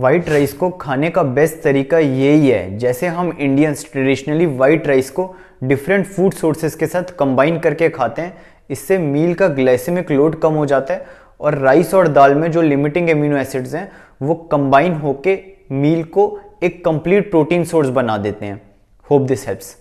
white rice को खाने का बेस्ट तरीका यही है जैसे हम इंडियंस ट्रेडिशनली वाइट राइस को डिफरेंट फूड सोर्सेज के साथ कंबाइन करके खाते हैं इससे मील का ग्लाइसेमिक लोड कम हो जाता है और राइस और दाल में जो लिमिटिंग एमिनो एसिड्स हैं वो कंबाइन होके मील को एक कंप्लीट प्रोटीन सोर्स बना देते हैं होप दिस हेल्प्स